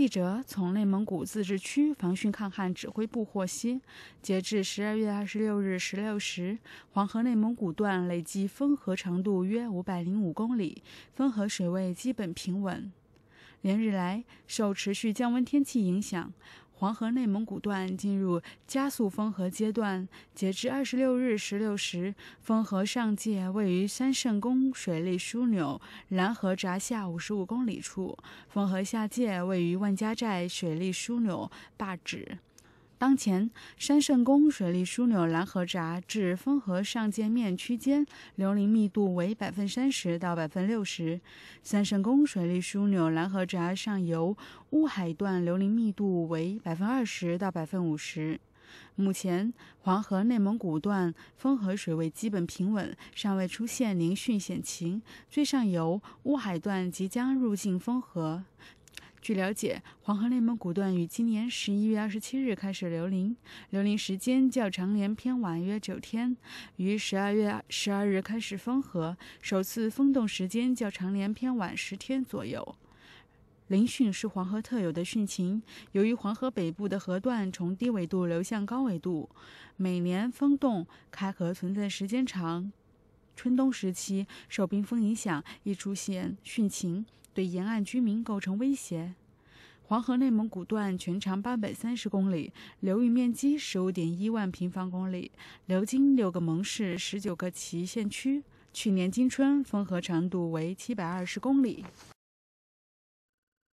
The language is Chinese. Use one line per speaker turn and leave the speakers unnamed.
记者从内蒙古自治区防汛抗旱指挥部获悉，截至十二月二十六日十六时，黄河内蒙古段累计封河长度约五百零五公里，封河水位基本平稳。连日来，受持续降温天气影响。黄河内蒙古段进入加速封河阶段。截至二十六日十六时，封河上界位于三圣宫水利枢纽拦河闸下五十五公里处，封河下界位于万家寨水利枢纽坝址。当前，三盛宫水利枢纽拦河闸至丰河上界面区间流凌密度为百分三十到百分六十；三盛宫水利枢纽拦河闸上游乌海段流凌密度为百分二十到百分五十。目前，黄河内蒙古段丰河水位基本平稳，尚未出现凌汛险情。最上游乌海段即将入境丰河。据了解，黄河内蒙古段于今年十一月二十七日开始流凌，流凌时间较常年偏晚约九天，于十二月十二日开始封河，首次封冻时间较常年偏晚十天左右。凌汛是黄河特有的汛情，由于黄河北部的河段从低纬度流向高纬度，每年封冻、开河存在时间长。春冬时期受冰封影响，易出现汛情，对沿岸居民构成威胁。黄河内蒙古段全长八百三十公里，流域面积十五点一万平方公里，流经六个盟市、十九个旗县区。去年今春，封河长度为七百二十公里。